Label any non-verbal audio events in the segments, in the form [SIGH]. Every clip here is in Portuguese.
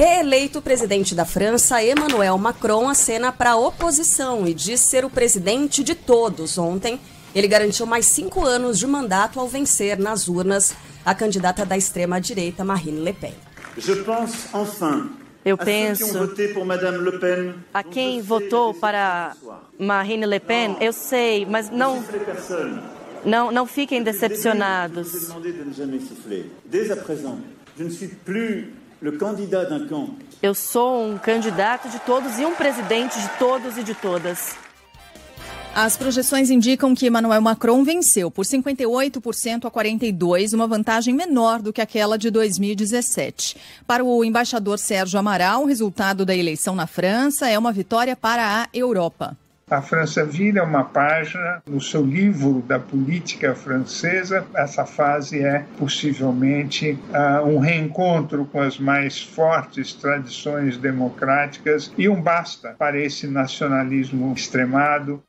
Reeleito presidente da França, Emmanuel Macron acena para a oposição e diz ser o presidente de todos. Ontem, ele garantiu mais cinco anos de mandato ao vencer nas urnas a candidata da extrema-direita, Marine Le Pen. Eu penso a quem votou para Marine Le Pen, eu sei, mas não. Não, não fiquem decepcionados. Eu sou um candidato de todos e um presidente de todos e de todas. As projeções indicam que Emmanuel Macron venceu por 58% a 42%, uma vantagem menor do que aquela de 2017. Para o embaixador Sérgio Amaral, o resultado da eleição na França é uma vitória para a Europa. A França vira é uma página no seu livro da política francesa. Essa fase é possivelmente uh, um reencontro com as mais fortes tradições democráticas e um basta para esse nacionalismo extremado,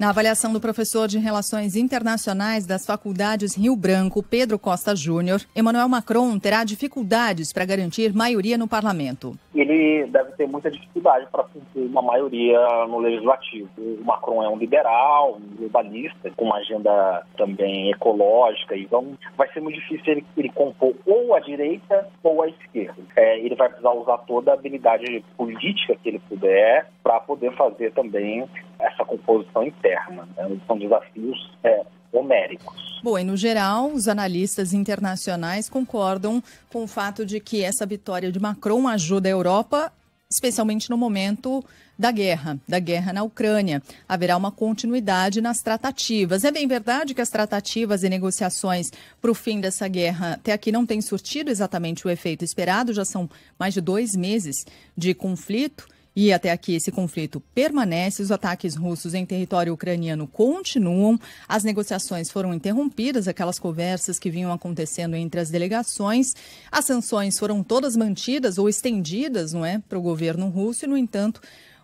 na avaliação do professor de Relações Internacionais das Faculdades Rio Branco, Pedro Costa Júnior, Emmanuel Macron terá dificuldades para garantir maioria no parlamento. Ele deve ter muita dificuldade para conseguir uma maioria no legislativo. O Macron é um liberal, um globalista, com uma agenda também ecológica, então vai ser muito difícil ele, ele compor ou a direita ou a esquerda. É, ele vai precisar usar toda a habilidade política que ele puder para poder fazer também essa composição interna interna. Né? São desafios é, homéricos. Bom, e no geral, os analistas internacionais concordam com o fato de que essa vitória de Macron ajuda a Europa, especialmente no momento da guerra, da guerra na Ucrânia. Haverá uma continuidade nas tratativas. É bem verdade que as tratativas e negociações para o fim dessa guerra até aqui não têm surtido exatamente o efeito esperado, já são mais de dois meses de conflito. E até aqui esse conflito permanece, os ataques russos em território ucraniano continuam, as negociações foram interrompidas, aquelas conversas que vinham acontecendo entre as delegações, as sanções foram todas mantidas ou estendidas, não é, para o governo russo, e no entanto,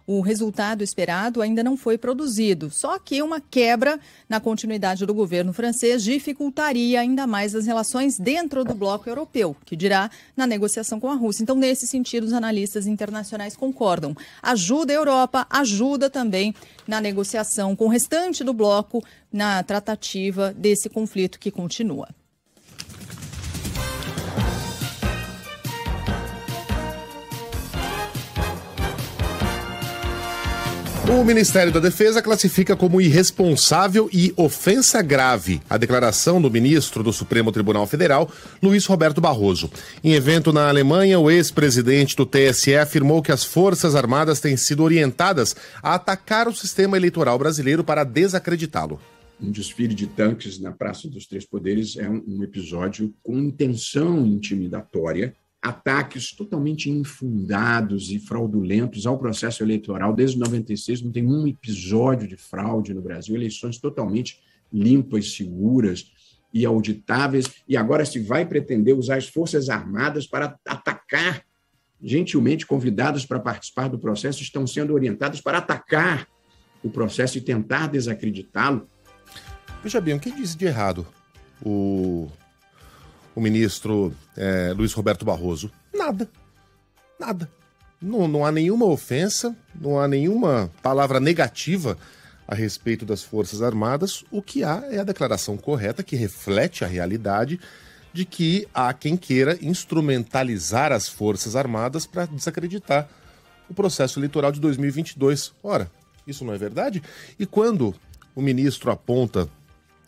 o resultado esperado ainda não foi produzido, só que uma quebra na continuidade do governo francês dificultaria ainda mais as relações dentro do bloco europeu, que dirá na negociação com a Rússia. Então, nesse sentido, os analistas internacionais concordam. Ajuda a Europa, ajuda também na negociação com o restante do bloco na tratativa desse conflito que continua. O Ministério da Defesa classifica como irresponsável e ofensa grave a declaração do ministro do Supremo Tribunal Federal, Luiz Roberto Barroso. Em evento na Alemanha, o ex-presidente do TSE afirmou que as Forças Armadas têm sido orientadas a atacar o sistema eleitoral brasileiro para desacreditá-lo. Um desfile de tanques na Praça dos Três Poderes é um episódio com intenção intimidatória ataques totalmente infundados e fraudulentos ao processo eleitoral. Desde 96 não tem um episódio de fraude no Brasil, eleições totalmente limpas, seguras e auditáveis, e agora se vai pretender usar as Forças Armadas para atacar. Gentilmente convidados para participar do processo estão sendo orientados para atacar o processo e tentar desacreditá-lo. Veja bem, o que diz de errado o o ministro é, Luiz Roberto Barroso? Nada. Nada. Não, não há nenhuma ofensa, não há nenhuma palavra negativa a respeito das Forças Armadas. O que há é a declaração correta, que reflete a realidade de que há quem queira instrumentalizar as Forças Armadas para desacreditar o processo eleitoral de 2022. Ora, isso não é verdade? E quando o ministro aponta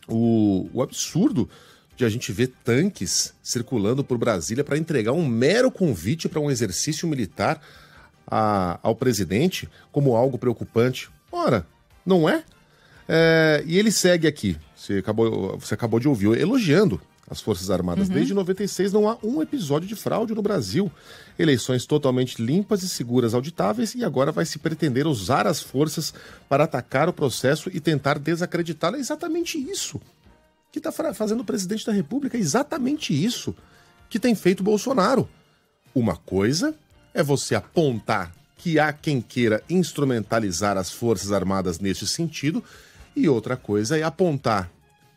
o, o absurdo de a gente ver tanques circulando por Brasília para entregar um mero convite para um exercício militar a, ao presidente como algo preocupante. Ora, não é? é? E ele segue aqui, você acabou, você acabou de ouvir, elogiando as Forças Armadas. Uhum. Desde 96 não há um episódio de fraude no Brasil. Eleições totalmente limpas e seguras auditáveis e agora vai se pretender usar as forças para atacar o processo e tentar desacreditá-lo. É exatamente isso que está fazendo o presidente da República exatamente isso que tem feito Bolsonaro. Uma coisa é você apontar que há quem queira instrumentalizar as Forças Armadas nesse sentido, e outra coisa é apontar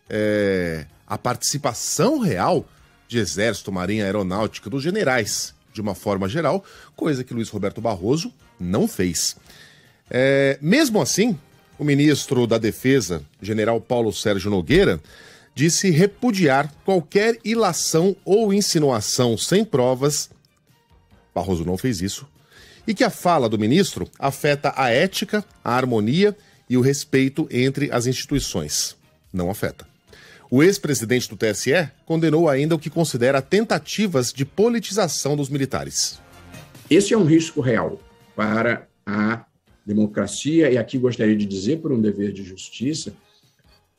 é, a participação real de Exército, Marinha, Aeronáutica, dos generais, de uma forma geral, coisa que Luiz Roberto Barroso não fez. É, mesmo assim, o ministro da Defesa, general Paulo Sérgio Nogueira, disse repudiar qualquer ilação ou insinuação sem provas. Barroso não fez isso. E que a fala do ministro afeta a ética, a harmonia e o respeito entre as instituições. Não afeta. O ex-presidente do TSE condenou ainda o que considera tentativas de politização dos militares. Esse é um risco real para a democracia, e aqui gostaria de dizer, por um dever de justiça,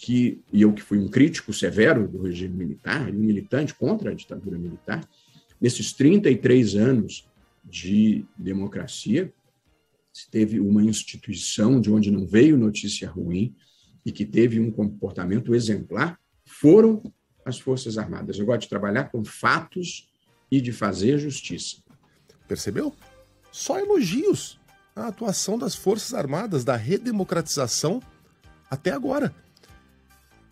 que, e eu que fui um crítico severo do regime militar, militante contra a ditadura militar, nesses 33 anos de democracia, se teve uma instituição de onde não veio notícia ruim e que teve um comportamento exemplar, foram as Forças Armadas. Eu gosto de trabalhar com fatos e de fazer justiça. Percebeu? Só elogios à atuação das Forças Armadas, da redemocratização até agora.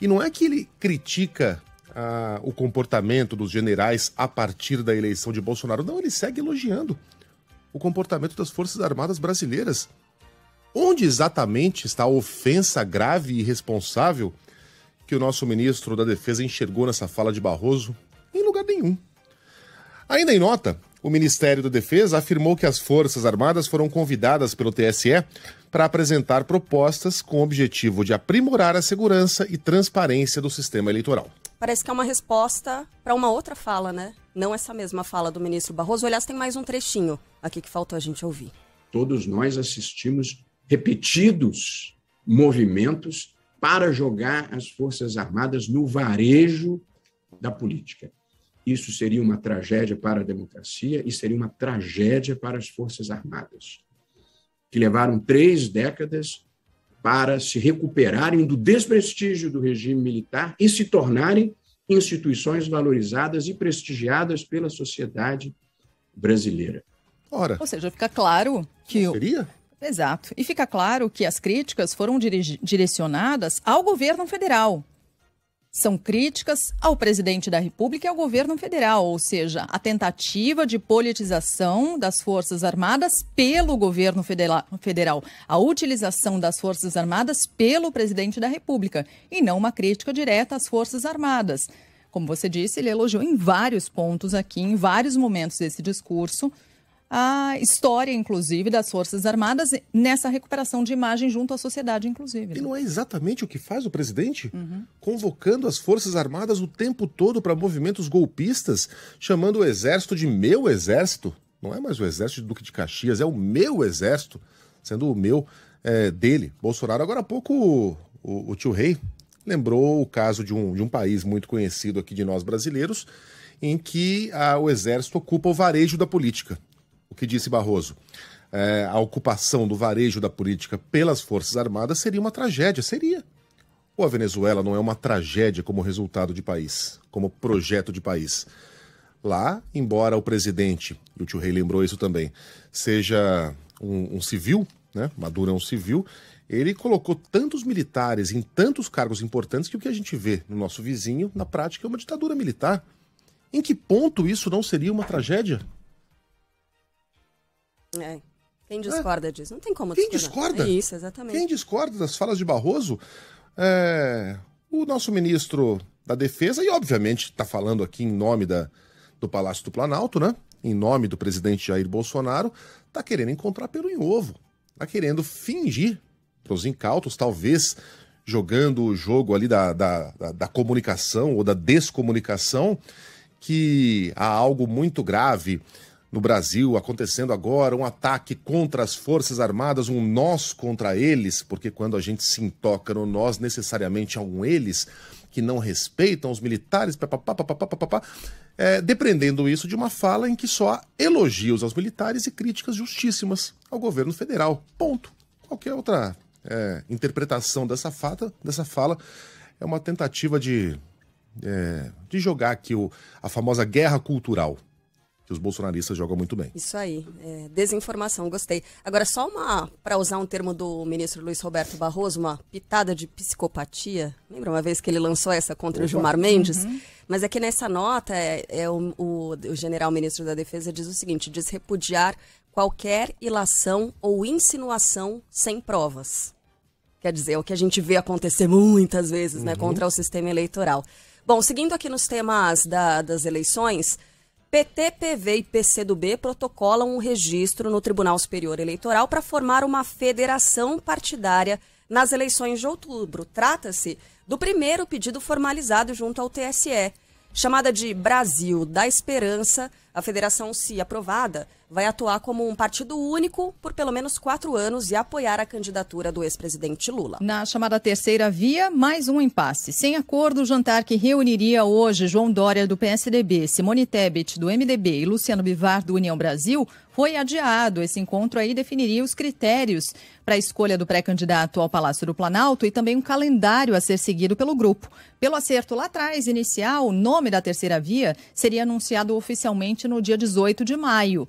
E não é que ele critica ah, o comportamento dos generais a partir da eleição de Bolsonaro, não, ele segue elogiando o comportamento das Forças Armadas brasileiras. Onde exatamente está a ofensa grave e irresponsável que o nosso ministro da Defesa enxergou nessa fala de Barroso? Em lugar nenhum. Ainda em nota, o Ministério da Defesa afirmou que as Forças Armadas foram convidadas pelo TSE para apresentar propostas com o objetivo de aprimorar a segurança e transparência do sistema eleitoral. Parece que é uma resposta para uma outra fala, né? Não essa mesma fala do ministro Barroso. Aliás, tem mais um trechinho aqui que faltou a gente ouvir. Todos nós assistimos repetidos movimentos para jogar as Forças Armadas no varejo da política. Isso seria uma tragédia para a democracia e seria uma tragédia para as Forças Armadas, que levaram três décadas para se recuperarem do desprestígio do regime militar e se tornarem instituições valorizadas e prestigiadas pela sociedade brasileira. Ora. Ou seja, fica claro que. Seria? Exato. E fica claro que as críticas foram direcionadas ao governo federal, são críticas ao presidente da República e ao governo federal, ou seja, a tentativa de politização das Forças Armadas pelo governo federal, a utilização das Forças Armadas pelo presidente da República, e não uma crítica direta às Forças Armadas. Como você disse, ele elogiou em vários pontos aqui, em vários momentos desse discurso, a história, inclusive, das Forças Armadas nessa recuperação de imagem junto à sociedade, inclusive. Né? E não é exatamente o que faz o presidente? Uhum. Convocando as Forças Armadas o tempo todo para movimentos golpistas, chamando o exército de meu exército. Não é mais o exército de Duque de Caxias, é o meu exército, sendo o meu é, dele, Bolsonaro. Agora há pouco o, o tio Rei lembrou o caso de um, de um país muito conhecido aqui de nós brasileiros, em que a, o exército ocupa o varejo da política o que disse Barroso. É, a ocupação do varejo da política pelas Forças Armadas seria uma tragédia, seria. Ou a Venezuela não é uma tragédia como resultado de país, como projeto de país? Lá, embora o presidente, e o tio Rei lembrou isso também, seja um, um civil, né? Maduro é um civil, ele colocou tantos militares em tantos cargos importantes que o que a gente vê no nosso vizinho, na prática, é uma ditadura militar. Em que ponto isso não seria uma tragédia? É. Quem é. discorda é. disso? Não tem como Quem discordar. discorda? É isso, exatamente. Quem discorda das falas de Barroso é o nosso ministro da Defesa, e obviamente está falando aqui em nome da, do Palácio do Planalto, né? Em nome do presidente Jair Bolsonaro, está querendo encontrar pelo em ovo. Está querendo fingir para os incautos, talvez jogando o jogo ali da, da, da, da comunicação ou da descomunicação, que há algo muito grave no Brasil, acontecendo agora um ataque contra as Forças Armadas, um nós contra eles, porque quando a gente se intoca no nós, necessariamente há um eles que não respeitam os militares, papapá, papapá, papapá, é, dependendo isso de uma fala em que só há elogios aos militares e críticas justíssimas ao governo federal. Ponto. Qualquer outra é, interpretação dessa, fata, dessa fala é uma tentativa de, é, de jogar aqui o, a famosa guerra cultural que os bolsonaristas jogam muito bem. Isso aí, é, desinformação, gostei. Agora, só uma, para usar um termo do ministro Luiz Roberto Barroso, uma pitada de psicopatia. Lembra uma vez que ele lançou essa contra o Gilmar Mendes? Uhum. Mas aqui é que nessa nota, é, é o, o, o general ministro da Defesa diz o seguinte: diz repudiar qualquer ilação ou insinuação sem provas. Quer dizer, é o que a gente vê acontecer muitas vezes, né, uhum. né, contra o sistema eleitoral. Bom, seguindo aqui nos temas da, das eleições, PT, PV e PCdoB protocolam um registro no Tribunal Superior Eleitoral para formar uma federação partidária nas eleições de outubro. Trata-se do primeiro pedido formalizado junto ao TSE, chamada de Brasil da Esperança a federação, se aprovada, vai atuar como um partido único por pelo menos quatro anos e apoiar a candidatura do ex-presidente Lula. Na chamada terceira via, mais um impasse. Sem acordo, o jantar que reuniria hoje João Dória do PSDB, Simone Tebet do MDB e Luciano Bivar do União Brasil foi adiado. Esse encontro aí definiria os critérios para a escolha do pré-candidato ao Palácio do Planalto e também um calendário a ser seguido pelo grupo. Pelo acerto lá atrás, inicial, o nome da terceira via seria anunciado oficialmente exatamente no dia 18 de maio.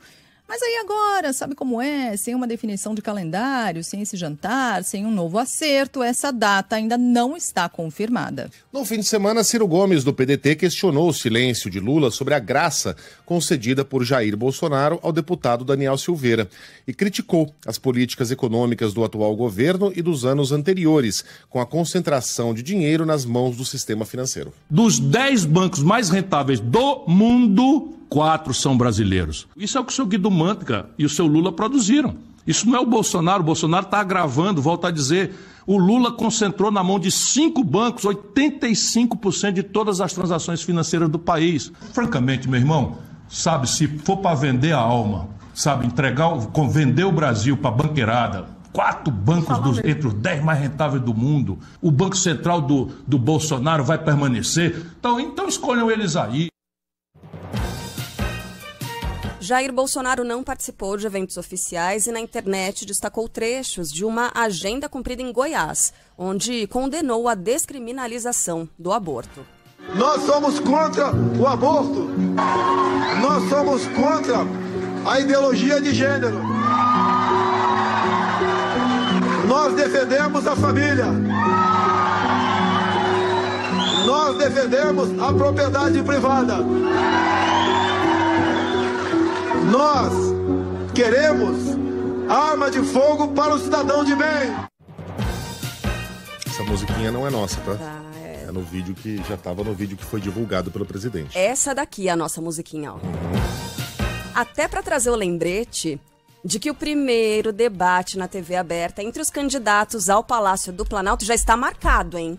Mas aí agora, sabe como é? Sem uma definição de calendário, sem esse jantar, sem um novo acerto, essa data ainda não está confirmada. No fim de semana, Ciro Gomes, do PDT, questionou o silêncio de Lula sobre a graça concedida por Jair Bolsonaro ao deputado Daniel Silveira e criticou as políticas econômicas do atual governo e dos anos anteriores, com a concentração de dinheiro nas mãos do sistema financeiro. Dos 10 bancos mais rentáveis do mundo, quatro são brasileiros. Isso é o que o seu Guido Mantega e o seu Lula produziram. Isso não é o Bolsonaro, o Bolsonaro está agravando, volta a dizer. O Lula concentrou na mão de cinco bancos 85% de todas as transações financeiras do país. Francamente, meu irmão, sabe, se for para vender a alma, sabe, entregar, vender o Brasil para banqueirada, quatro bancos dos, entre os dez mais rentáveis do mundo, o Banco Central do, do Bolsonaro vai permanecer. Então, então escolham eles aí. Jair Bolsonaro não participou de eventos oficiais e na internet destacou trechos de uma agenda cumprida em Goiás, onde condenou a descriminalização do aborto. Nós somos contra o aborto. Nós somos contra a ideologia de gênero. Nós defendemos a família. Nós defendemos a propriedade privada. Nós queremos arma de fogo para o cidadão de bem. Essa musiquinha não é nossa, tá? tá é... é no vídeo que já estava no vídeo que foi divulgado pelo presidente. Essa daqui é a nossa musiquinha, ó. Até para trazer o lembrete de que o primeiro debate na TV aberta entre os candidatos ao Palácio do Planalto já está marcado, hein?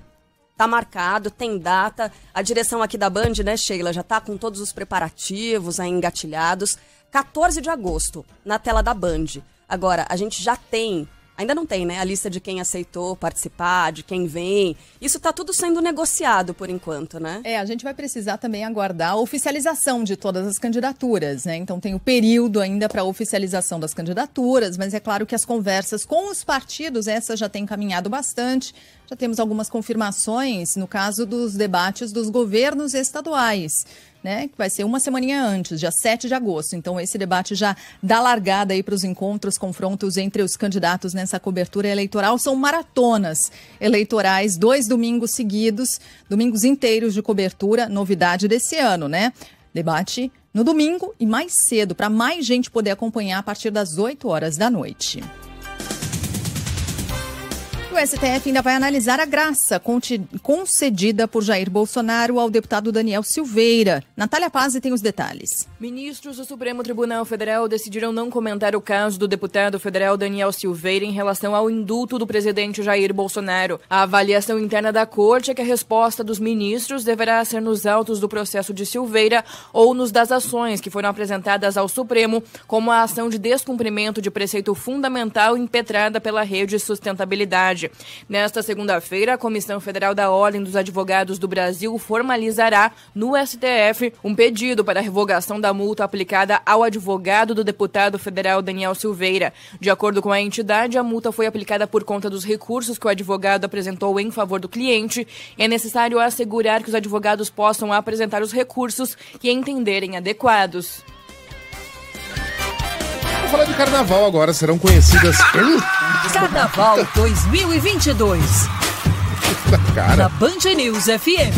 Tá marcado, tem data. A direção aqui da Band, né, Sheila, já tá com todos os preparativos aí engatilhados. 14 de agosto, na tela da Band. Agora, a gente já tem Ainda não tem, né? A lista de quem aceitou participar, de quem vem. Isso está tudo sendo negociado por enquanto, né? É, a gente vai precisar também aguardar a oficialização de todas as candidaturas, né? Então tem o período ainda para a oficialização das candidaturas, mas é claro que as conversas com os partidos, essa já tem caminhado bastante. Já temos algumas confirmações no caso dos debates dos governos estaduais né, que vai ser uma semaninha antes, dia 7 de agosto. Então, esse debate já dá largada aí para os encontros, confrontos entre os candidatos nessa cobertura eleitoral. São maratonas eleitorais, dois domingos seguidos, domingos inteiros de cobertura, novidade desse ano, né? Debate no domingo e mais cedo, para mais gente poder acompanhar a partir das 8 horas da noite o STF ainda vai analisar a graça concedida por Jair Bolsonaro ao deputado Daniel Silveira. Natália Paz tem os detalhes. Ministros do Supremo Tribunal Federal decidiram não comentar o caso do deputado federal Daniel Silveira em relação ao indulto do presidente Jair Bolsonaro. A avaliação interna da corte é que a resposta dos ministros deverá ser nos autos do processo de Silveira ou nos das ações que foram apresentadas ao Supremo, como a ação de descumprimento de preceito fundamental impetrada pela rede sustentabilidade. Nesta segunda-feira, a Comissão Federal da Ordem dos Advogados do Brasil formalizará no STF um pedido para a revogação da multa aplicada ao advogado do deputado federal Daniel Silveira. De acordo com a entidade, a multa foi aplicada por conta dos recursos que o advogado apresentou em favor do cliente. É necessário assegurar que os advogados possam apresentar os recursos que entenderem adequados. Vamos falar de carnaval agora, serão conhecidas. Carnaval 2022. [LAUGHS] Cara. Na Band News FM.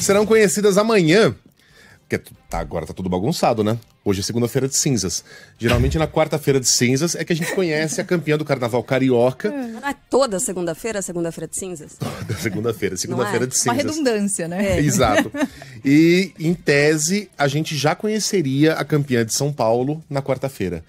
Serão conhecidas amanhã que tá, agora tá tudo bagunçado, né? Hoje é segunda-feira de cinzas. Geralmente na quarta-feira de cinzas é que a gente conhece a campeã do carnaval carioca. É, não é toda segunda-feira, segunda-feira de cinzas? Toda segunda-feira, segunda-feira é? de cinzas. Uma redundância, né? É. Exato. E em tese, a gente já conheceria a campeã de São Paulo na quarta-feira.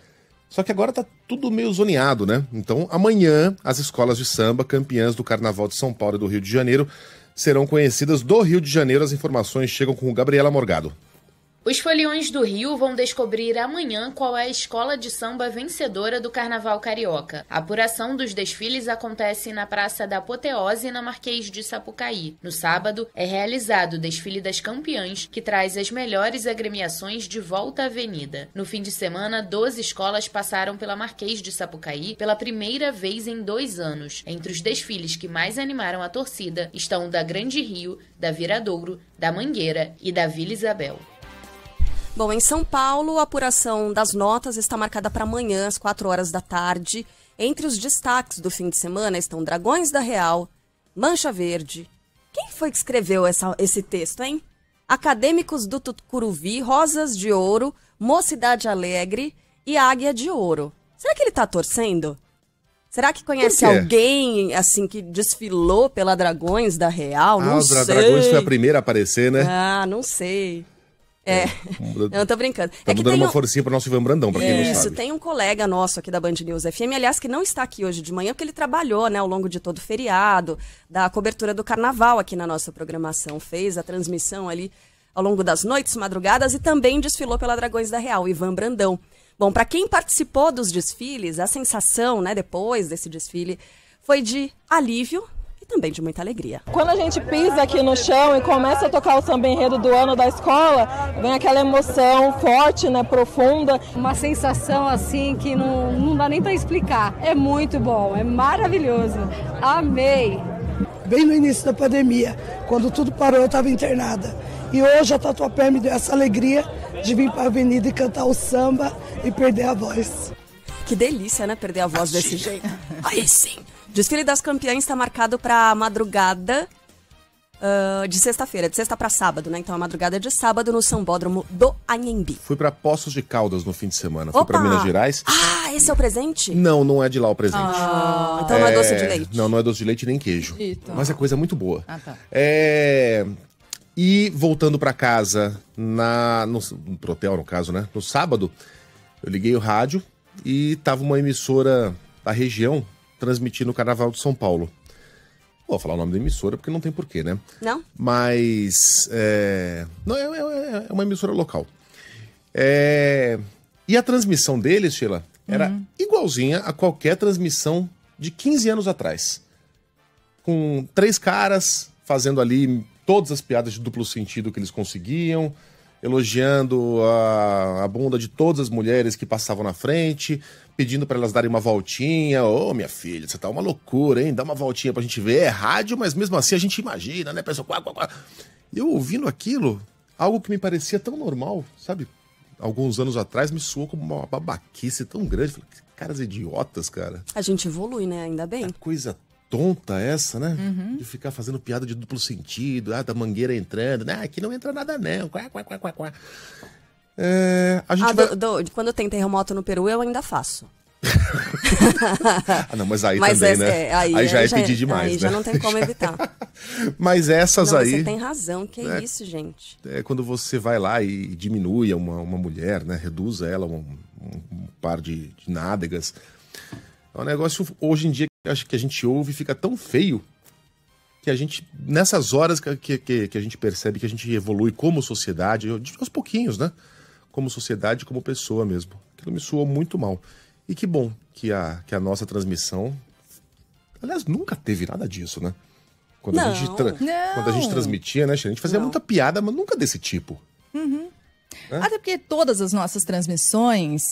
Só que agora tá tudo meio zoneado, né? Então, amanhã, as escolas de samba, campeãs do Carnaval de São Paulo e do Rio de Janeiro, serão conhecidas do Rio de Janeiro. As informações chegam com o Gabriela Morgado. Os foliões do Rio vão descobrir amanhã qual é a escola de samba vencedora do Carnaval Carioca. A apuração dos desfiles acontece na Praça da Apoteose, na Marquês de Sapucaí. No sábado, é realizado o desfile das campeãs, que traz as melhores agremiações de volta à avenida. No fim de semana, 12 escolas passaram pela Marquês de Sapucaí pela primeira vez em dois anos. Entre os desfiles que mais animaram a torcida estão o da Grande Rio, da Viradouro, da Mangueira e da Vila Isabel. Bom, em São Paulo, a apuração das notas está marcada para amanhã, às 4 horas da tarde. Entre os destaques do fim de semana estão Dragões da Real, Mancha Verde. Quem foi que escreveu essa, esse texto, hein? Acadêmicos do Tucuruvi, Rosas de Ouro, Mocidade Alegre e Águia de Ouro. Será que ele está torcendo? Será que conhece alguém, assim, que desfilou pela Dragões da Real? Ah, não sei. Dragões foi a primeira a aparecer, né? Ah, não sei. É, é. não tô brincando. Estamos tá é que dando uma um... forcinha pro nosso Ivan Brandão, pra quem Isso, não sabe. Isso, tem um colega nosso aqui da Band News FM, aliás, que não está aqui hoje de manhã, porque ele trabalhou, né, ao longo de todo o feriado, da cobertura do carnaval aqui na nossa programação, fez a transmissão ali ao longo das noites, madrugadas, e também desfilou pela Dragões da Real, Ivan Brandão. Bom, para quem participou dos desfiles, a sensação, né, depois desse desfile, foi de alívio, também de muita alegria. Quando a gente pisa aqui no chão e começa a tocar o samba enredo do ano da escola, vem aquela emoção forte, né, profunda. Uma sensação assim que não, não dá nem para explicar. É muito bom, é maravilhoso. Amei! Bem no início da pandemia, quando tudo parou, eu estava internada. E hoje a Tatuapé me deu essa alegria de vir para a avenida e cantar o samba e perder a voz. Que delícia, né? Perder a voz Achei. desse jeito. Aí sim desfile das campeãs está marcado para madrugada uh, de sexta-feira, de sexta para sábado, né? Então a madrugada é de sábado no Sambódromo do Anhembi. Fui para Poços de Caldas no fim de semana, Opa! fui para Minas Gerais. Ah, esse é o presente? Não, não é de lá o presente. Ah, então é... não é doce de leite. Não, não é doce de leite nem queijo. Eita. Mas é coisa muito boa. Ah, tá. É... E voltando para casa, na no, pro hotel no caso, né? No sábado, eu liguei o rádio e tava uma emissora da região transmitir no Carnaval de São Paulo. vou falar o nome da emissora porque não tem porquê, né? Não. Mas. É... Não, é, é, é, é uma emissora local. É... E a transmissão deles, Sheila, era uhum. igualzinha a qualquer transmissão de 15 anos atrás. Com três caras fazendo ali todas as piadas de duplo sentido que eles conseguiam, elogiando a, a bunda de todas as mulheres que passavam na frente, pedindo para elas darem uma voltinha. Ô, oh, minha filha, você tá uma loucura, hein? Dá uma voltinha pra gente ver. É rádio, mas mesmo assim a gente imagina, né? Pessoal, quá, quá, Eu ouvindo aquilo, algo que me parecia tão normal, sabe? Alguns anos atrás me soou como uma babaquice tão grande. Falei, caras idiotas, cara. A gente evolui, né? Ainda bem. É coisa tonta essa, né? Uhum. De ficar fazendo piada de duplo sentido, ah, da tá mangueira entrando, né? Aqui não entra nada não, quá, quá, quá, quá, quá. É, a gente ah, vai... do, do, quando tem terremoto no Peru, eu ainda faço. [LAUGHS] ah, não, mas aí mas também, essa, né? É, aí, aí, já é já, pedir demais. Aí né? já não tem como evitar. [LAUGHS] mas essas não, aí. Você tem razão, que é, é, isso, gente. É quando você vai lá e diminui uma, uma mulher, né? Reduz ela um, um, um par de, de nádegas. É um negócio hoje em dia que acho que a gente ouve e fica tão feio que a gente, nessas horas que, que, que a gente percebe que a gente evolui como sociedade, aos pouquinhos, né? como sociedade, como pessoa mesmo. Aquilo me soou muito mal. E que bom que a, que a nossa transmissão. Aliás, nunca teve nada disso, né? Quando, não, a, gente tra... Quando a gente transmitia, né, A gente fazia não. muita piada, mas nunca desse tipo. Uhum. Né? Até porque todas as nossas transmissões.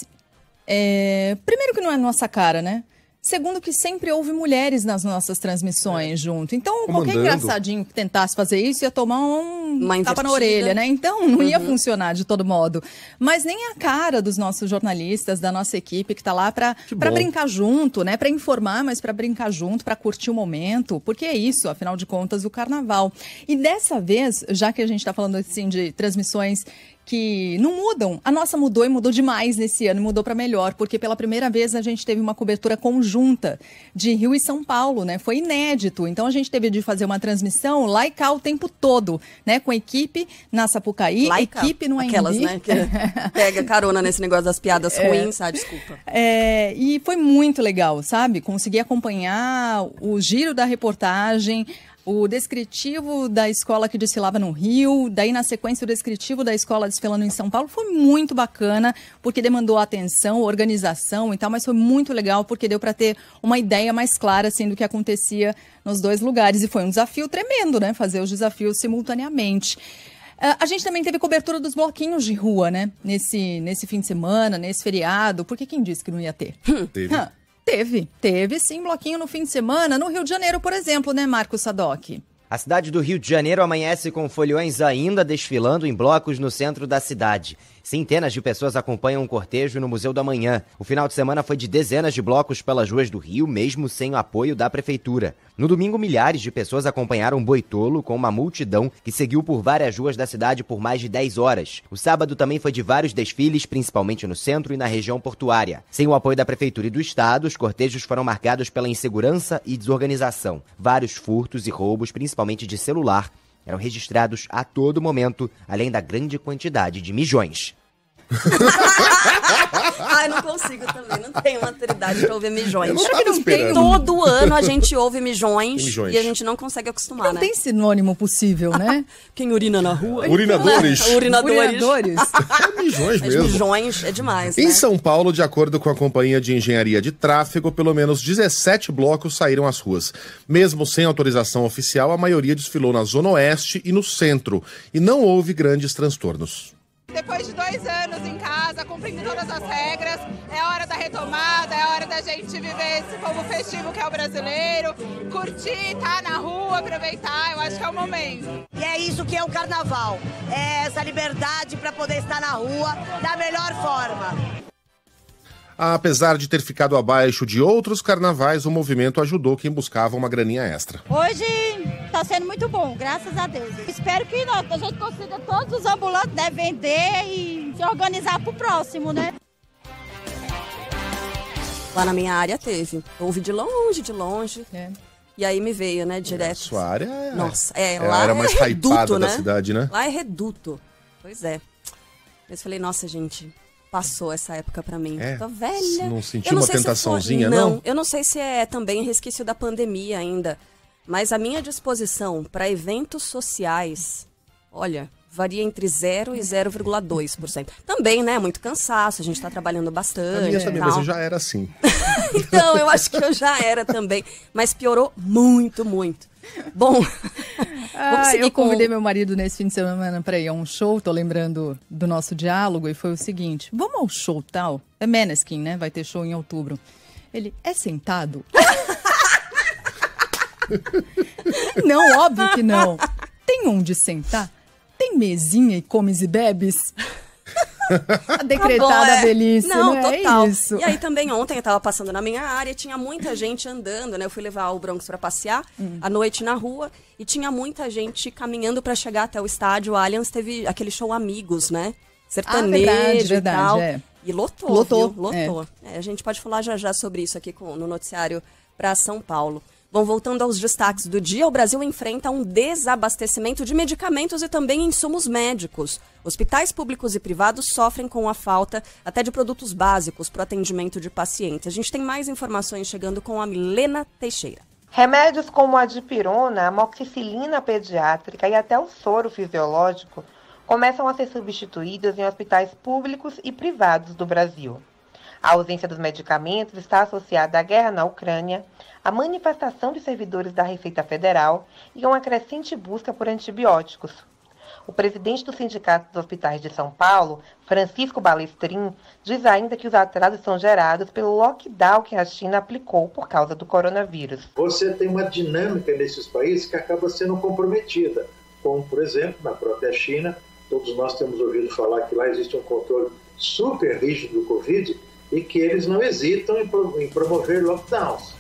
É... Primeiro que não é nossa cara, né? Segundo que sempre houve mulheres nas nossas transmissões é. junto. Então, Comandando. qualquer engraçadinho que tentasse fazer isso ia tomar um um tapa na orelha, né? Então não ia uhum. funcionar de todo modo. Mas nem a cara dos nossos jornalistas, da nossa equipe que está lá para brincar junto, né? Para informar, mas para brincar junto, para curtir o momento, porque é isso, afinal de contas, o carnaval. E dessa vez, já que a gente está falando assim de transmissões que não mudam. A nossa mudou e mudou demais nesse ano, mudou para melhor, porque pela primeira vez a gente teve uma cobertura conjunta de Rio e São Paulo, né? Foi inédito. Então a gente teve de fazer uma transmissão lá e cá o tempo todo, né? com a equipe na Sapucaí, Laica, equipe no Anhembi. Aquelas, né, que [LAUGHS] pega carona nesse negócio das piadas é, ruins, sabe, ah, desculpa. É, e foi muito legal, sabe? Consegui acompanhar o giro da reportagem, o descritivo da escola que desfilava no Rio, daí na sequência o descritivo da escola desfilando em São Paulo. Foi muito bacana, porque demandou atenção, organização e tal, mas foi muito legal porque deu para ter uma ideia mais clara assim, do que acontecia nos dois lugares. E foi um desafio tremendo, né? Fazer os desafios simultaneamente. Ah, a gente também teve cobertura dos bloquinhos de rua, né? Nesse, nesse fim de semana, nesse feriado. Porque quem disse que não ia ter? Teve. Teve, teve sim bloquinho no fim de semana, no Rio de Janeiro, por exemplo, né, Marcos Sadoc? A cidade do Rio de Janeiro amanhece com folhões ainda desfilando em blocos no centro da cidade. Centenas de pessoas acompanham o um cortejo no Museu da Manhã. O final de semana foi de dezenas de blocos pelas ruas do Rio, mesmo sem o apoio da prefeitura. No domingo, milhares de pessoas acompanharam Boitolo com uma multidão que seguiu por várias ruas da cidade por mais de 10 horas. O sábado também foi de vários desfiles, principalmente no centro e na região portuária. Sem o apoio da prefeitura e do estado, os cortejos foram marcados pela insegurança e desorganização. Vários furtos e roubos, principalmente de celular, eram registrados a todo momento, além da grande quantidade de mijões. [LAUGHS] Ai, não consigo também, não tenho maturidade pra ouvir mijões. Eu não tava esperando. Todo ano a gente ouve mijões, Mijões. e a gente não consegue acostumar, Não né? tem sinônimo possível, né? [LAUGHS] Quem urina na rua? Urinadores. [LAUGHS] Urinadores. Urinadores. É, é Mijões mesmo. mijões é demais, Em né? São Paulo, de acordo com a Companhia de Engenharia de Tráfego, pelo menos 17 blocos saíram às ruas. Mesmo sem autorização oficial, a maioria desfilou na Zona Oeste e no centro. E não houve grandes transtornos. Depois de dois anos em casa, cumprindo todas as regras, é hora da retomada, é hora da gente viver esse povo festivo que é o brasileiro, curtir, estar tá na rua, aproveitar, eu acho que é o momento. E é isso que é o carnaval, é essa liberdade para poder estar na rua da melhor forma. Apesar de ter ficado abaixo de outros carnavais, o movimento ajudou quem buscava uma graninha extra. Hoje está sendo muito bom, graças a Deus. Espero que nós, a gente consiga todos os ambulantes né, vender e se organizar para o próximo, né? Lá na minha área teve. Houve de longe, de longe. É. E aí me veio, né, direto. A é, sua área é... Nossa, é, é lá era é mais é reduto, né? da cidade, né? Lá é reduto. Pois é. Mas falei, nossa, gente, passou essa época para mim. É? Tô tá velha. Não sentiu uma tentaçãozinha, se não, não? Eu não sei se é também resquício da pandemia ainda, mas a minha disposição para eventos sociais, olha, varia entre 0 e 0,2%. Também, né? Muito cansaço, a gente tá trabalhando bastante. Eu também, mas eu já era assim. [LAUGHS] então, eu acho que eu já era também, mas piorou muito, muito. Bom, [LAUGHS] ah, vamos seguir eu com... convidei meu marido nesse fim de semana para ir a um show, tô lembrando do nosso diálogo, e foi o seguinte: vamos ao show tal? É Meneskin, né? Vai ter show em outubro. Ele é sentado? [LAUGHS] não, óbvio que não. Tem onde sentar? Tem mesinha e comes e bebes? [LAUGHS] Tá Decretada tá é. Não, né? é total. É isso. E aí também ontem eu tava passando na minha área, tinha muita gente andando, né? Eu fui levar o Bronx para passear hum. à noite na rua e tinha muita gente caminhando para chegar até o estádio. O Allianz teve aquele show Amigos, né? Sertanejo ah, verdade, verdade, e tal. É. E lotou. Lotou. Viu? Lotou. É. é. a gente pode falar já já sobre isso aqui com, no noticiário para São Paulo. Bom, voltando aos destaques do dia, o Brasil enfrenta um desabastecimento de medicamentos e também insumos médicos. Hospitais públicos e privados sofrem com a falta até de produtos básicos para o atendimento de pacientes. A gente tem mais informações chegando com a Milena Teixeira. Remédios como a dipirona, a amoxicilina pediátrica e até o soro fisiológico começam a ser substituídos em hospitais públicos e privados do Brasil. A ausência dos medicamentos está associada à guerra na Ucrânia a manifestação de servidores da Receita Federal e uma crescente busca por antibióticos. O presidente do Sindicato dos Hospitais de São Paulo, Francisco Balestrin, diz ainda que os atrasos são gerados pelo lockdown que a China aplicou por causa do coronavírus. Você tem uma dinâmica nesses países que acaba sendo comprometida, como, por exemplo, na própria China. Todos nós temos ouvido falar que lá existe um controle super rígido do Covid e que eles não hesitam em promover lockdowns.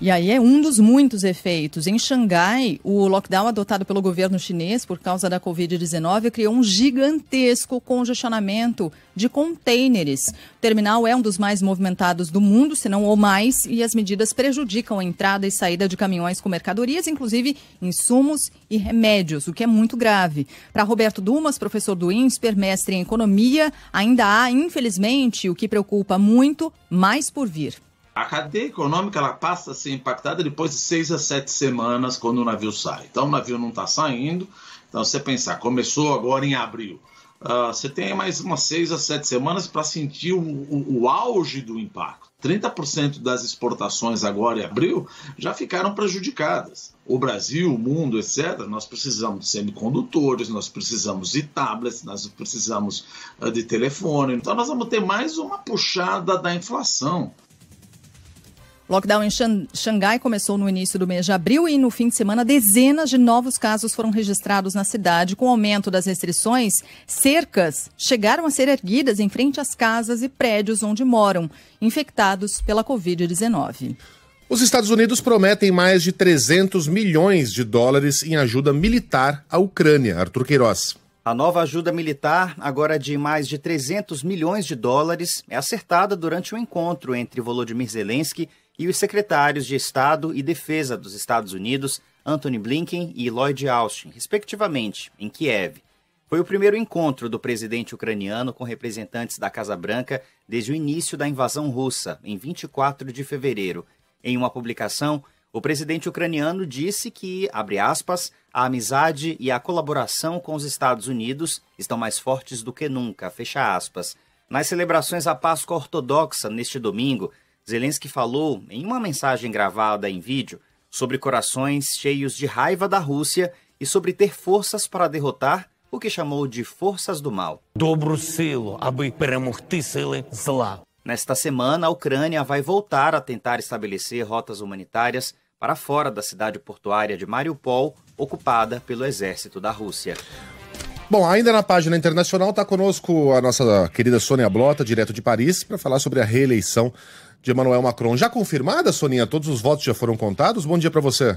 E aí é um dos muitos efeitos. Em Xangai, o lockdown adotado pelo governo chinês por causa da Covid-19 criou um gigantesco congestionamento de contêineres. O terminal é um dos mais movimentados do mundo, se não o mais, e as medidas prejudicam a entrada e saída de caminhões com mercadorias, inclusive insumos e remédios, o que é muito grave. Para Roberto Dumas, professor do INSPER, mestre em economia, ainda há, infelizmente, o que preocupa muito, mais por vir. A cadeia econômica ela passa a ser impactada depois de seis a sete semanas quando o navio sai. Então o navio não está saindo. Então você pensar, começou agora em abril. Uh, você tem mais umas seis a sete semanas para sentir o, o, o, auge do impacto. 30% das exportações agora em abril já ficaram prejudicadas. O Brasil, o mundo, etc., nós precisamos de semicondutores, nós precisamos de tablets, nós precisamos ah, de telefone. Então, nós vamos ter mais uma puxada da inflação. Lockdown em Xangai começou no início do mês de abril e no fim de semana dezenas de novos casos foram registrados na cidade. Com o aumento das restrições, cercas chegaram a ser erguidas em frente às casas e prédios onde moram infectados pela Covid-19. Os Estados Unidos prometem mais de 300 milhões de dólares em ajuda militar à Ucrânia. Arthur Queiroz. A nova ajuda militar, agora de mais de 300 milhões de dólares, é acertada durante o um encontro entre Volodymyr Zelensky e os secretários de Estado e Defesa dos Estados Unidos, Anthony Blinken e Lloyd Austin, respectivamente, em Kiev. Foi o primeiro encontro do presidente ucraniano com representantes da Casa Branca desde o início da invasão russa, em 24 de fevereiro. Em uma publicação, o presidente ucraniano disse que, abre aspas, a amizade e a colaboração com os Estados Unidos estão mais fortes do que nunca, fecha aspas. Nas celebrações à Páscoa Ortodoxa neste domingo, Zelensky falou em uma mensagem gravada em vídeo sobre corações cheios de raiva da Rússia e sobre ter forças para derrotar o que chamou de forças do mal. Dobro силу, аби перемогти Nesta semana, a Ucrânia vai voltar a tentar estabelecer rotas humanitárias para fora da cidade portuária de Mariupol, ocupada pelo exército da Rússia. Bom, ainda na página internacional está conosco a nossa querida Sônia Blota, direto de Paris, para falar sobre a reeleição de Emmanuel Macron. Já confirmada, Soninha? Todos os votos já foram contados? Bom dia para você.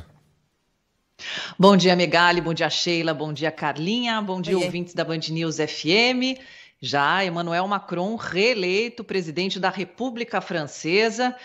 Bom dia, Megali. Bom dia, Sheila. Bom dia, Carlinha. Bom dia, ouvintes da Band News FM. Já Emmanuel Macron, reeleito presidente da República Francesa.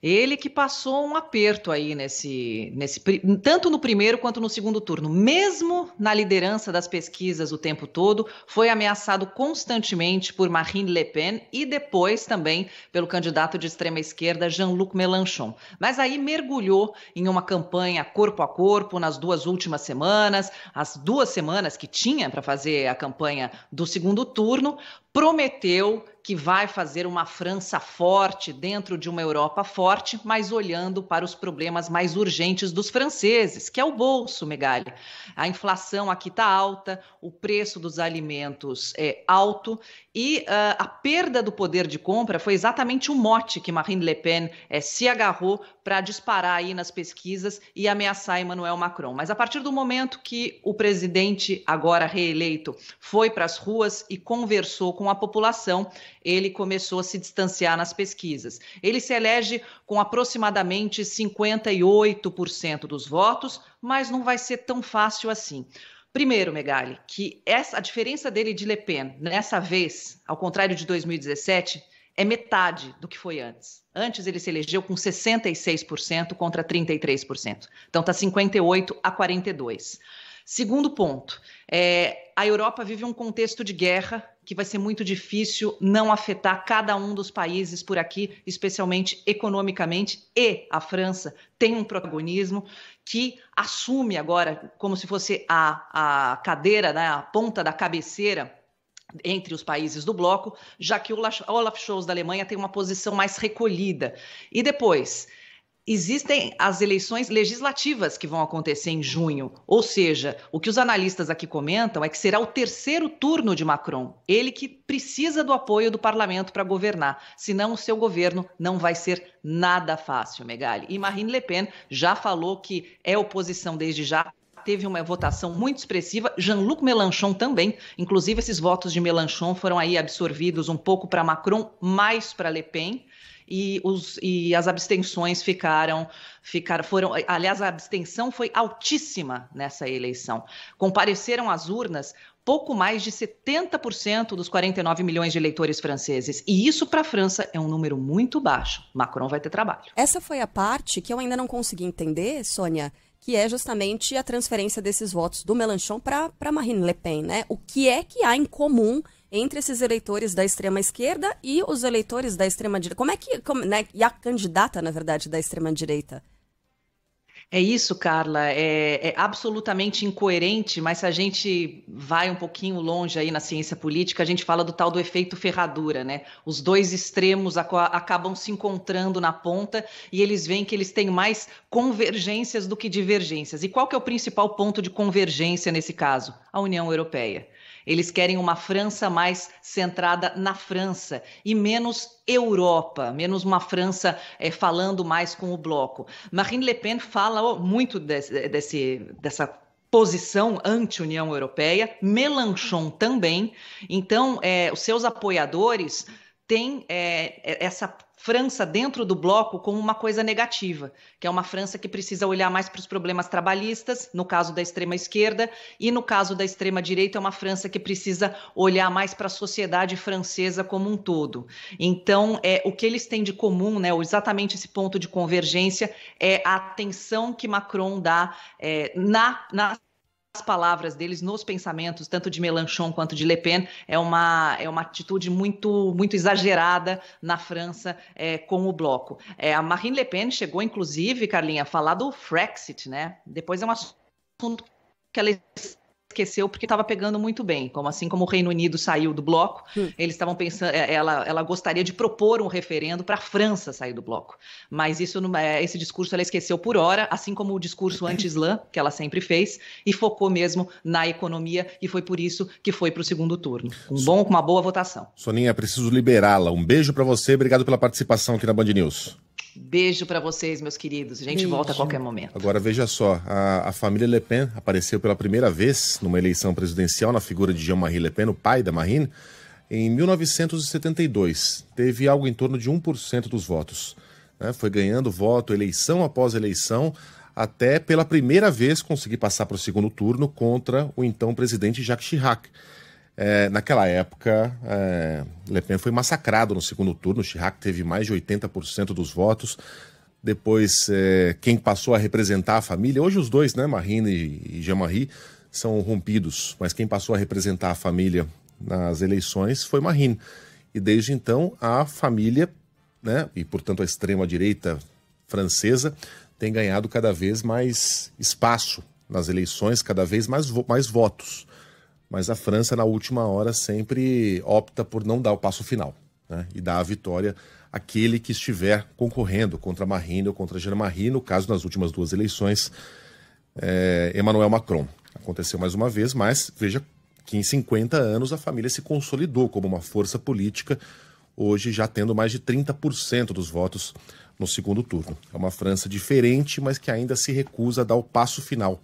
Ele que passou um aperto aí nesse, nesse tanto no primeiro quanto no segundo turno, mesmo na liderança das pesquisas o tempo todo, foi ameaçado constantemente por Marine Le Pen e depois também pelo candidato de extrema esquerda Jean-Luc Mélenchon. Mas aí mergulhou em uma campanha corpo a corpo nas duas últimas semanas, as duas semanas que tinha para fazer a campanha do segundo turno, prometeu que vai fazer uma França forte dentro de uma Europa forte, mas olhando para os problemas mais urgentes dos franceses, que é o bolso, Megali. A inflação aqui está alta, o preço dos alimentos é alto e uh, a perda do poder de compra foi exatamente o mote que Marine Le Pen eh, se agarrou para disparar aí nas pesquisas e ameaçar Emmanuel Macron. Mas a partir do momento que o presidente, agora reeleito, foi para as ruas e conversou com a população, ele começou a se distanciar nas pesquisas. Ele se elege com aproximadamente 58% dos votos, mas não vai ser tão fácil assim. Primeiro, Megali, que essa, a diferença dele de Le Pen, nessa vez, ao contrário de 2017, é metade do que foi antes. Antes ele se elegeu com 66% contra 33%. Então está 58 a 42. Segundo ponto, é, a Europa vive um contexto de guerra que vai ser muito difícil não afetar cada um dos países por aqui, especialmente economicamente, e a França tem um protagonismo que assume agora como se fosse a, a cadeira, né, a ponta da cabeceira entre os países do bloco, já que o Olaf Scholz da Alemanha tem uma posição mais recolhida. E depois, existem as eleições legislativas que vão acontecer em junho, ou seja, o que os analistas aqui comentam é que será o terceiro turno de Macron, ele que precisa do apoio do parlamento para governar, senão o seu governo não vai ser nada fácil, Megali. E Marine Le Pen já falou que é oposição desde já teve uma votação muito expressiva. Jean-Luc Mélenchon também. Inclusive, esses votos de Mélenchon foram aí absorvidos um pouco para Macron, mais para Le Pen. E, os, e, as abstenções ficaram, ficaram, foram, aliás, a abstenção foi altíssima nessa eleição. Compareceram às urnas pouco mais de 70% dos 49 milhões de eleitores franceses. E isso para a França é um número muito baixo. Macron vai ter trabalho. Essa foi a parte que eu ainda não consegui entender, Sônia que é justamente a transferência desses votos do Melanchon para Marine Le Pen. Né? O que é que há em comum entre esses eleitores da extrema esquerda e os eleitores da extrema direita? Como é que. Como, né? E a candidata, na verdade, da extrema direita? É isso, Carla. É, é, absolutamente incoerente, mas se a gente vai um pouquinho longe aí na ciência política, a gente fala do tal do efeito ferradura, né? Os dois extremos acabam se encontrando na ponta e eles veem que eles têm mais convergências do que divergências. E qual que é o principal ponto de convergência nesse caso? A União Europeia. Eles querem uma França mais centrada na França e menos Europa, menos uma França é, falando mais com o bloco. Marine Le Pen fala oh, muito desse, desse dessa posição anti-União Europeia, Melanchon também. Então, é, os seus apoiadores têm é, essa França dentro do bloco como uma coisa negativa, que é uma França que precisa olhar mais para os problemas trabalhistas, no caso da extrema esquerda, e no caso da extrema direita, é uma França que precisa olhar mais para a sociedade francesa como um todo. Então, é, o que eles têm de comum, né, ou exatamente esse ponto de convergência, é a atenção que Macron dá é, na, na as palavras deles nos pensamentos, tanto de Mélenchon quanto de Le Pen, é uma, é uma atitude muito, muito exagerada na França é, com o bloco. É, a Marine Le Pen chegou, inclusive, Carlinha, a falar do Frexit, né? Depois é um assunto que ela esqueceu porque estava pegando muito bem. Como assim como o Reino Unido saiu do bloco, hum. eles estavam pensando, é, ela, ela gostaria de propor um referendo para a França sair do bloco. Mas isso é, esse discurso ela esqueceu por hora, assim como o discurso anti-islã que ela sempre fez e focou mesmo na economia e foi por isso que foi para o segundo turno. Um bom, uma boa votação. Soninha, é preciso liberá-la. Um beijo para você, obrigado pela participação aqui na Band News. Beijo para vocês, meus queridos. A gente Beijo. volta a qualquer momento. Agora veja só, a, a, família Le Pen apareceu pela primeira vez numa eleição presidencial na figura de Jean-Marie Le Pen, o pai da Marine, em 1972. Teve algo em torno de 1% dos votos. Né? Foi ganhando voto eleição após eleição, até pela primeira vez conseguir passar para o segundo turno contra o então presidente Jacques Chirac. É, naquela época, é, Le Pen foi massacrado no segundo turno. Chirac teve mais de 80% dos votos. Depois, é, quem passou a representar a família, hoje os dois, né, Marine e Jean-Marie, são rompidos. Mas quem passou a representar a família nas eleições foi Marine. E desde então, a família, né, e portanto a extrema-direita francesa, tem ganhado cada vez mais espaço nas eleições, cada vez mais, mais votos mas a França, na última hora, sempre opta por não dar o passo final né? e dar a vitória àquele que estiver concorrendo contra Marine ou contra Marie, no caso, nas últimas duas eleições, é, Emmanuel Macron. Aconteceu mais uma vez, mas veja que em 50 anos a família se consolidou como uma força política, hoje já tendo mais de 30% dos votos no segundo turno. É uma França diferente, mas que ainda se recusa a dar o passo final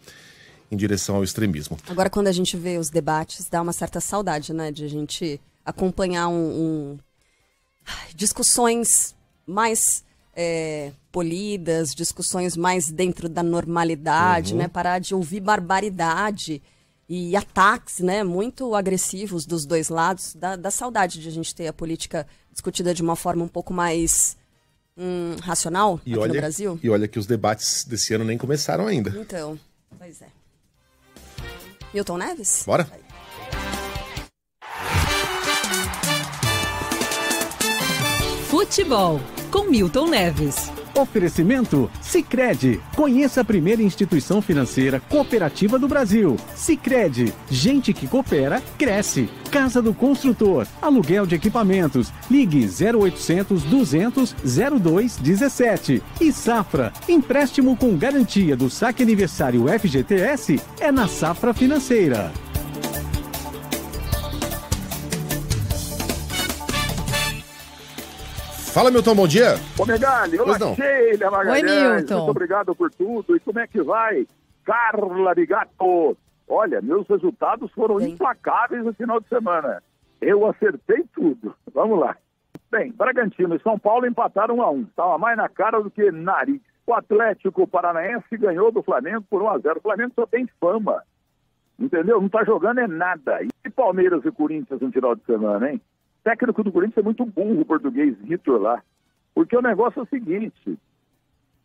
em direção ao extremismo. Agora, quando a gente vê os debates, dá uma certa saudade, né, de a gente acompanhar um, um... discussões mais é, polidas, discussões mais dentro da normalidade, uhum. né, parar de ouvir barbaridade e ataques, né, muito agressivos dos dois lados, dá, dá saudade de a gente ter a política discutida de uma forma um pouco mais hum, racional e aqui olha, no Brasil. E olha que os debates desse ano nem começaram ainda. Então, pois é. Milton Neves? Bora. Futebol com Milton Neves. Oferecimento Sicredi. Conheça a primeira instituição financeira cooperativa do Brasil. Sicredi. Gente que coopera cresce. Casa do Construtor. Aluguel de equipamentos. Ligue 0800 200 0217. E Safra. Empréstimo com garantia do saque aniversário FGTS é na Safra Financeira. Fala, Milton, bom dia. Ô, Megali, olá, Sheila Magalhães. Oi, Milton. Muito obrigado por tudo. E como é que vai? Carla Gato. Olha, meus resultados foram Sim. implacáveis no final de semana. Eu acertei tudo. Vamos lá. Bem, Bragantino e São Paulo empataram 1 a 1. Estava mais na cara do que nariz. O Atlético Paranaense ganhou do Flamengo por 1 a 0. O Flamengo só tem fama. Entendeu? Não está jogando é nada. E Palmeiras e Corinthians no final de semana, hein? técnico do Corinthians é muito burro, o português Vitor lá. Porque o negócio é o seguinte: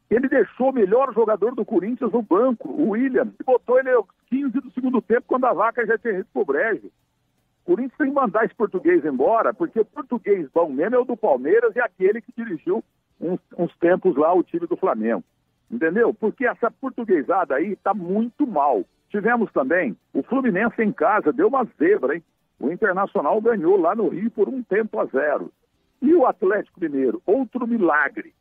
ele deixou o melhor jogador do Corinthians no banco, o William, e botou ele aos 15 do segundo tempo, quando a vaca já tinha ido pro brejo. O Corinthians tem que mandar esse português embora, porque o português bom mesmo é o do Palmeiras e aquele que dirigiu uns, uns tempos lá o time do Flamengo. Entendeu? Porque essa portuguesada aí tá muito mal. Tivemos também o Fluminense em casa, deu uma zebra, hein? O Internacional ganhou lá no Rio por um tempo a zero. E o Atlético Mineiro, outro milagre,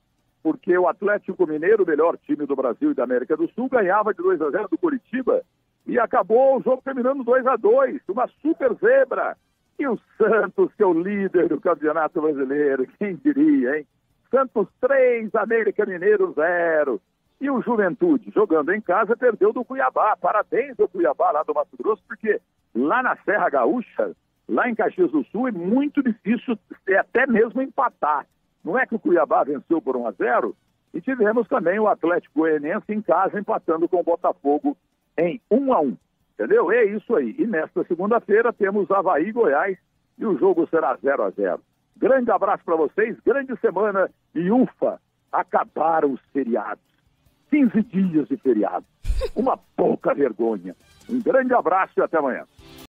porque o Atlético Mineiro, o melhor time do Brasil e da América do Sul, ganhava de 2 a 0 do Curitiba e acabou o jogo terminando 2 a 2 uma super zebra. E o Santos, que é o líder do Campeonato Brasileiro, quem diria, hein? Santos 3, América Mineiro 0. E o Juventude, jogando em casa, perdeu do Cuiabá. Parabéns ao Cuiabá lá do Mato Grosso, porque lá na Serra Gaúcha, lá em Caxias do Sul, é muito difícil é até mesmo empatar. Não é que o Cuiabá venceu por 1 a 0 e tivemos também o Atlético Goianiense em casa empatando com o Botafogo em 1 a 1. Entendeu? É isso aí. E nesta segunda-feira temos Havaí e Goiás e o jogo será 0 a 0. Grande abraço para vocês, grande semana e ufa, acabaram os feriados. 15 dias de feriado. Uma pouca vergonha. Um grande abraço e até amanhã.